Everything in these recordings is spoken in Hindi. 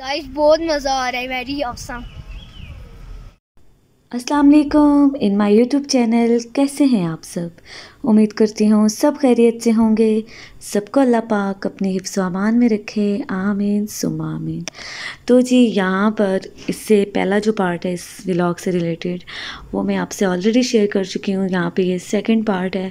गाइस बहुत मज़ा आ रहा है वेरी ऑसम अस्सलाम वालेकुम इन माय यूट्यूब चैनल कैसे हैं आप सब उम्मीद करती हूँ सब खैरियत से होंगे सबको अल्लाह पाक अपने अमान में रखे आमीन सुम आमीन तो जी यहाँ पर इससे पहला जो पार्ट है इस व्लॉग से रिलेटेड वो मैं आपसे ऑलरेडी शेयर कर चुकी हूँ यहाँ पे ये सेकंड पार्ट है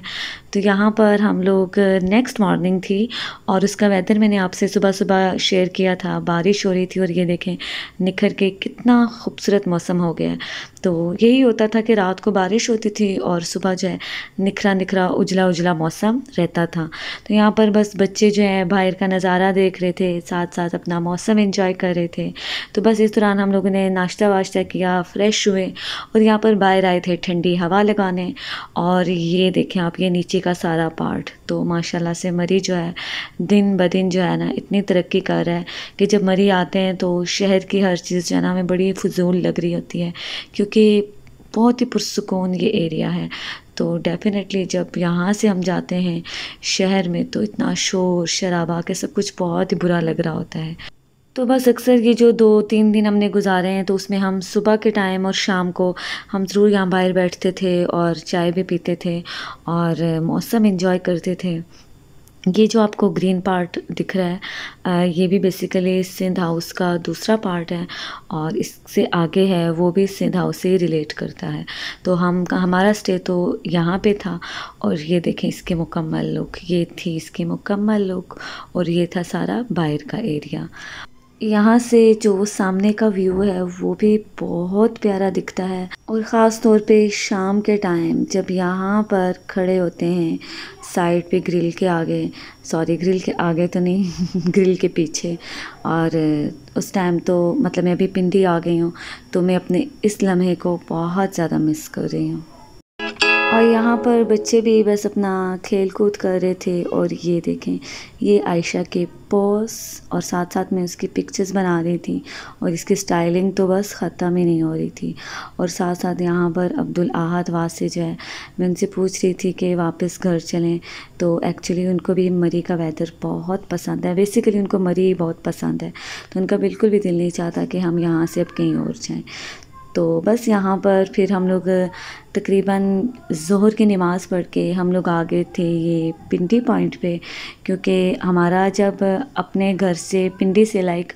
तो यहाँ पर हम लोग नेक्स्ट मॉर्निंग थी और उसका वेदर मैंने आपसे सुबह सुबह शेयर किया था बारिश हो रही थी और ये देखें निखर के कितना खूबसूरत मौसम हो गया तो यही होता था कि रात को बारिश होती थी और सुबह जो है निखरा निखरा दूसरा उजला उजला मौसम रहता था तो यहाँ पर बस बच्चे जो है बाहर का नज़ारा देख रहे थे साथ साथ अपना मौसम इन्जॉय कर रहे थे तो बस इस दौरान हम लोगों ने नाश्ता वाश्ता किया फ्रेश हुए और यहाँ पर बाहर आए थे ठंडी हवा लगाने और ये देखें आप ये नीचे का सारा पार्ट तो माशाल्लाह से मरी जो है दिन ब दिन जो है ना इतनी तरक्की कर रहा है कि जब मरी आते हैं तो शहर की हर चीज़ जो है ना हमें बड़ी फजूल लग रही होती है क्योंकि बहुत ही पुरसकून ये एरिया है तो डेफ़िनेटली जब यहाँ से हम जाते हैं शहर में तो इतना शोर शराबा के सब कुछ बहुत ही बुरा लग रहा होता है तो बस अक्सर ये जो दो तीन दिन हमने गुजारे हैं तो उसमें हम सुबह के टाइम और शाम को हम ज़रूर यहाँ बाहर बैठते थे और चाय भी पीते थे और मौसम इन्जॉय करते थे ये जो आपको ग्रीन पार्ट दिख रहा है ये भी बेसिकली सिंध हाउस का दूसरा पार्ट है और इससे आगे है वो भी सिंध हाउस से रिलेट करता है तो हम हमारा स्टे तो यहाँ पे था और ये देखें इसके मुकम्मल लुक ये थी इसकी मुकम्मल लुक और ये था सारा बाहर का एरिया यहाँ से जो सामने का व्यू है वो भी बहुत प्यारा दिखता है और ख़ास तौर पे शाम के टाइम जब यहाँ पर खड़े होते हैं साइड पे ग्रिल के आगे सॉरी ग्रिल के आगे तो नहीं ग्रिल के पीछे और उस टाइम तो मतलब मैं अभी पिंडी आ गई हूँ तो मैं अपने इस लम्हे को बहुत ज़्यादा मिस कर रही हूँ और यहाँ पर बच्चे भी बस अपना खेल कूद कर रहे थे और ये देखें ये आयशा के पोस और साथ साथ में उसकी पिक्चर्स बना रही थी और इसकी स्टाइलिंग तो बस ख़त्म ही नहीं हो रही थी और साथ साथ यहाँ पर अब्दुल आहद वासे जो है मैं उनसे पूछ रही थी कि वापस घर चलें तो एक्चुअली उनको भी मरी का वेदर बहुत पसंद है बेसिकली उनको मरी बहुत पसंद है तो उनका बिल्कुल भी दिल नहीं चाहता कि हम यहाँ से अब कहीं और जाएँ तो बस यहाँ पर फिर हम लोग तकरीबन ज़ोहर की नमाज़ पढ़ के हम लोग आ गए थे ये पिंडी पॉइंट पे क्योंकि हमारा जब अपने घर से पिंडी से लाइक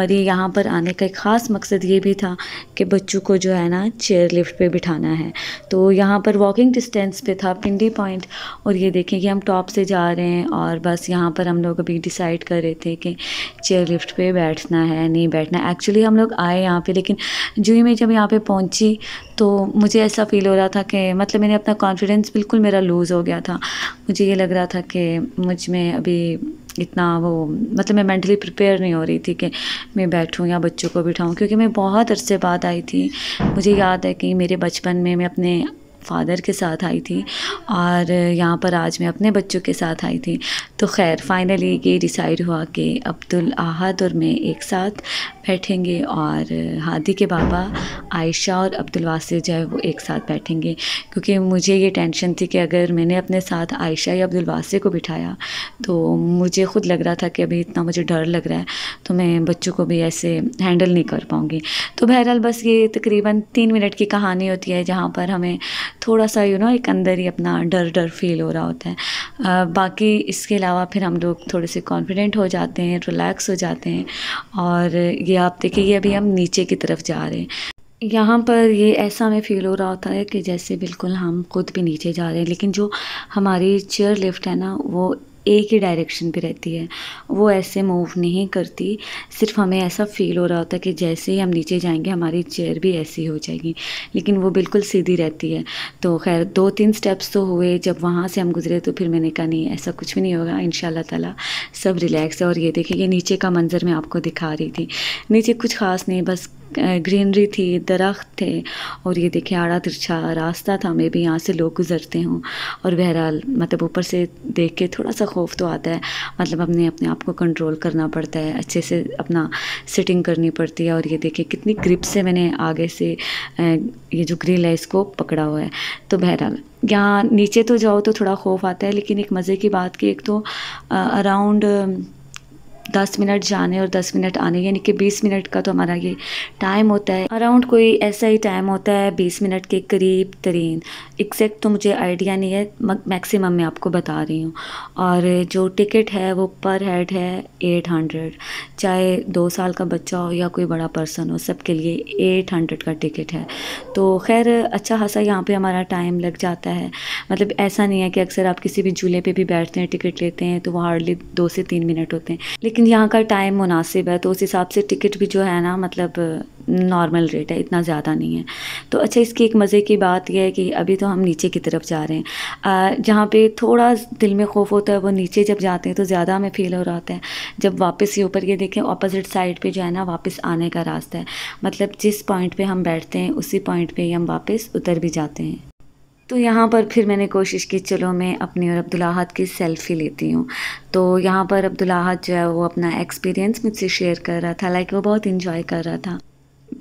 मरी यहाँ पर आने का एक ख़ास मकसद ये भी था कि बच्चों को जो है ना चेयर लिफ्ट पे बिठाना है तो यहाँ पर वॉकिंग डिस्टेंस पे था पिंडी पॉइंट और ये देखें कि हम टॉप से जा रहे हैं और बस यहाँ पर हम लोग अभी डिसाइड कर रहे थे कि चेयर लिफ्ट पर बैठना है नहीं बैठना एक्चुअली हम लोग आए यहाँ पर लेकिन जूही में जब यहाँ पर पहुँची तो मुझे ऐसा फील हो रहा था कि मतलब मैंने अपना कॉन्फिडेंस बिल्कुल मेरा लूज़ हो गया था मुझे ये लग रहा था कि मुझ में अभी इतना वो मतलब मैं मेंटली प्रिपेयर नहीं हो रही थी कि मैं बैठूं या बच्चों को बिठाऊं क्योंकि मैं बहुत अरसे बाद आई थी मुझे याद है कि मेरे बचपन में मैं अपने फादर के साथ आई थी और यहाँ पर आज मैं अपने बच्चों के साथ आई थी तो खैर फाइनली ये डिसाइड हुआ कि अब्दुल आहद और मैं एक साथ बैठेंगे और हादी के बाबा आयशा और अब्दुल वासिर जो है वो एक साथ बैठेंगे क्योंकि मुझे ये टेंशन थी कि अगर मैंने अपने साथ आयशा या अब्दुल वासिर को बिठाया तो मुझे ख़ुद लग रहा था कि अभी इतना मुझे डर लग रहा है तो मैं बच्चों को भी ऐसे हैंडल नहीं कर पाऊँगी तो बहरहाल बस ये तकरीबन तीन मिनट की कहानी होती है जहाँ पर हमें थोड़ा सा यू नो एक अंदर ही अपना डर डर फील हो रहा होता है बाकी इसके अलावा फिर हम लोग थोड़े से कॉन्फिडेंट हो जाते हैं रिलैक्स हो जाते हैं और ये ये आप देखिए अभी हम नीचे की तरफ जा रहे हैं यहाँ पर ये ऐसा हमें फील हो रहा होता है कि जैसे बिल्कुल हम खुद भी नीचे जा रहे हैं लेकिन जो हमारी चेयर लिफ्ट है ना वो एक ही डायरेक्शन पे रहती है वो ऐसे मूव नहीं करती सिर्फ हमें ऐसा फील हो रहा होता है कि जैसे ही हम नीचे जाएंगे हमारी चेयर भी ऐसी हो जाएगी लेकिन वो बिल्कुल सीधी रहती है तो खैर दो तीन स्टेप्स तो हुए जब वहाँ से हम गुजरे तो फिर मैंने कहा नहीं ऐसा कुछ भी नहीं होगा इन ताला सब रिलैक्स है और ये देखिए नीचे का मंज़र मैं आपको दिखा रही थी नीचे कुछ ख़ास नहीं बस ग्रीनरी थी दरख्त थे और ये देखिए आड़ा तिरछा रास्ता था मे भी यहाँ से लोग गुजरते हों और बहरहाल मतलब ऊपर से देख के थोड़ा सा खौफ तो आता है मतलब अपने अपने आप को कंट्रोल करना पड़ता है अच्छे से अपना सिटिंग करनी पड़ती है और ये देखिए कितनी ग्रिप से मैंने आगे से ये जो ग्रिल है इसको पकड़ा हुआ है तो बहरहाल यहाँ नीचे तो जाओ तो थोड़ा खौफ आता है लेकिन एक मज़े की बात कि एक तो अराउंड दस मिनट जाने और दस मिनट आने यानी कि बीस मिनट का तो हमारा ये टाइम होता है अराउंड कोई ऐसा ही टाइम होता है बीस मिनट के करीब तरीन एग्जैक्ट तो मुझे आइडिया नहीं है मैक्सिमम मैं आपको बता रही हूँ और जो टिकट है वो पर हेड है एट हंड्रेड चाहे दो साल का बच्चा हो या कोई बड़ा पर्सन हो सबके लिए एट हंड्रेड का टिकट है तो खैर अच्छा खासा यहाँ पे हमारा टाइम लग जाता है मतलब ऐसा नहीं है कि अक्सर आप किसी भी झूले पे भी बैठते हैं टिकट लेते हैं तो वो हार्डली दो से तीन मिनट होते हैं लेकिन लेकिन यहाँ का टाइम मुनासिब है तो उस हिसाब से टिकट भी जो है ना मतलब नॉर्मल रेट है इतना ज़्यादा नहीं है तो अच्छा इसकी एक मज़े की बात यह है कि अभी तो हम नीचे की तरफ जा रहे हैं जहाँ पे थोड़ा दिल में खौफ होता है वो नीचे जब जाते हैं तो ज़्यादा हमें फ़ील हो रहा है जब वापस ये ऊपर ये देखें ऑपोजिट साइड पे जो है ना वापस आने का रास्ता है मतलब जिस पॉइंट पे हम बैठते हैं उसी पॉइंट पे ही हम वापस उतर भी जाते हैं तो यहाँ पर फिर मैंने कोशिश की चलो मैं अपनी और अब्दुल्लाहत की सेल्फ़ी लेती हूँ तो यहाँ पर अब्दुल्लाहत जो है वो अपना एक्सपीरियंस मुझसे शेयर कर रहा था लाइक वो बहुत इन्जॉय कर रहा था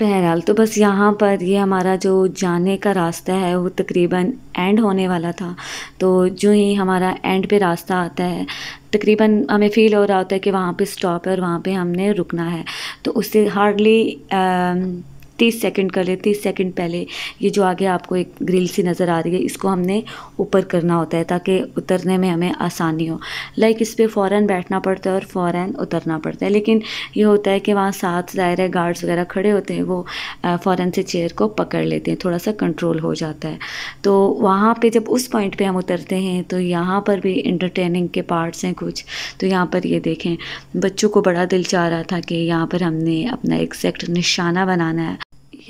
बहरहाल तो बस यहाँ पर ये हमारा जो जाने का रास्ता है वो तकरीबन एंड होने वाला था तो जो ही हमारा एंड पे रास्ता आता है तकरीबन हमें फ़ील हो रहा होता है कि वहाँ पे स्टॉप है और वहाँ पे हमने रुकना है तो उससे हार्डली तीस सेकंड कर ले तीस सेकंड पहले ये जो आगे आपको एक ग्रिल सी नज़र आ रही है इसको हमने ऊपर करना होता है ताकि उतरने में हमें आसानी हो लाइक इस पर फ़ौर बैठना पड़ता है और फ़ौर उतरना पड़ता है लेकिन ये होता है कि वहाँ साथ ज़ाहिर है गार्ड्स वगैरह खड़े होते हैं वो फ़ौर से चेयर को पकड़ लेते हैं थोड़ा सा कंट्रोल हो जाता है तो वहाँ पर जब उस पॉइंट पर हम उतरते हैं तो यहाँ पर भी इंटरटेनिंग के पार्ट्स हैं कुछ तो यहाँ पर ये देखें बच्चों को बड़ा दिल चाह रहा था कि यहाँ पर हमने अपना एक्जैक्ट निशाना बनाना है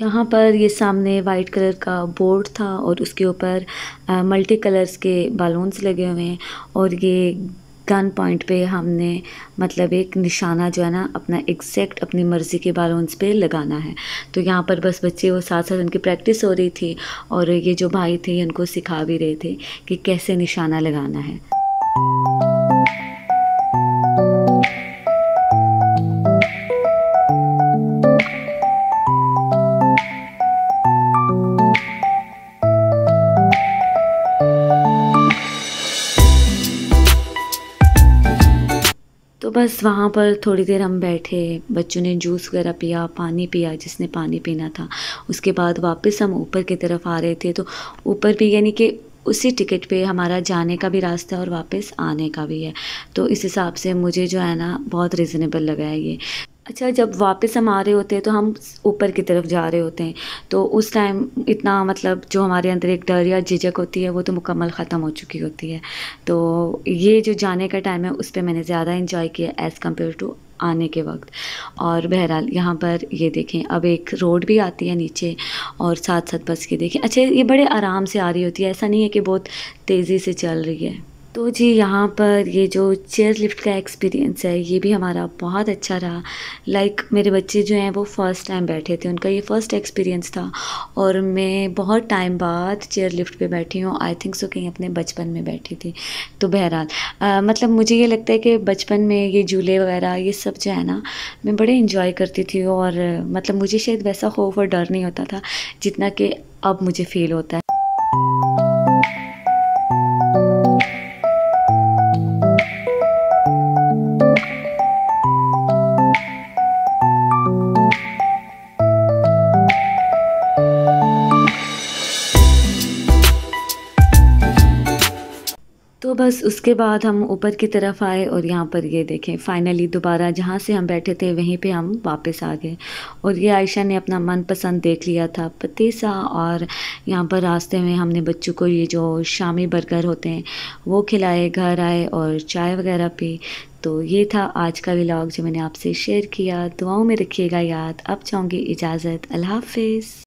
यहाँ पर ये सामने वाइट कलर का बोर्ड था और उसके ऊपर मल्टी कलर्स के बलून्स लगे हुए हैं और ये गन पॉइंट पे हमने मतलब एक निशाना जो है ना अपना एग्जैक्ट अपनी मर्ज़ी के बालून्स पे लगाना है तो यहाँ पर बस बच्चे वो साथ साथ उनकी प्रैक्टिस हो रही थी और ये जो भाई थे उनको सिखा भी रहे थे कि कैसे निशाना लगाना है बस वहाँ पर थोड़ी देर हम बैठे बच्चों ने जूस वगैरह पिया पानी पिया जिसने पानी पीना था उसके बाद वापस हम ऊपर की तरफ आ रहे थे तो ऊपर भी यानी कि उसी टिकट पे हमारा जाने का भी रास्ता है और वापस आने का भी है तो इस हिसाब से मुझे जो है ना बहुत रिजनेबल लगा है ये अच्छा जब वापस हम आ रहे होते हैं तो हम ऊपर की तरफ जा रहे होते हैं तो उस टाइम इतना मतलब जो हमारे अंदर एक डर या झिझक होती है वो तो मुकम्मल ख़त्म हो चुकी होती है तो ये जो जाने का टाइम है उस पर मैंने ज़्यादा इन्जॉय किया एज़ कम्पेयर टू आने के वक्त और बहरहाल यहाँ पर ये देखें अब एक रोड भी आती है नीचे और साथ साथ बस के देखें अच्छा ये बड़े आराम से आ रही होती है ऐसा नहीं है कि बहुत तेज़ी से चल रही है तो जी यहाँ पर ये जो चेयर लिफ्ट का एक्सपीरियंस है ये भी हमारा बहुत अच्छा रहा लाइक like, मेरे बच्चे जो हैं वो फ़र्स्ट टाइम बैठे थे उनका ये फ़र्स्ट एक्सपीरियंस था और मैं बहुत टाइम बाद चेयर लिफ्ट पे बैठी हूँ आई थिंक सो कहीं अपने बचपन में बैठी थी तो बहरहाल मतलब मुझे ये लगता है कि बचपन में ये झूले वगैरह ये सब जो है ना मैं बड़े इंजॉय करती थी और मतलब मुझे शायद वैसा खौफ और डर नहीं होता था जितना कि अब मुझे फील होता है बस उसके बाद हम ऊपर की तरफ आए और यहाँ पर ये देखें फाइनली दोबारा जहाँ से हम बैठे थे वहीं पे हम वापस आ गए और ये आयशा ने अपना मनपसंद देख लिया था पतीसा और यहाँ पर रास्ते में हमने बच्चों को ये जो शामी बर्गर होते हैं वो खिलाए घर आए और चाय वगैरह पी तो ये था आज का व्लॉग जो मैंने आपसे शेयर किया दुआओं में रखिएगा याद अब चाहूँगी इजाज़त अल्लाह हाफिज़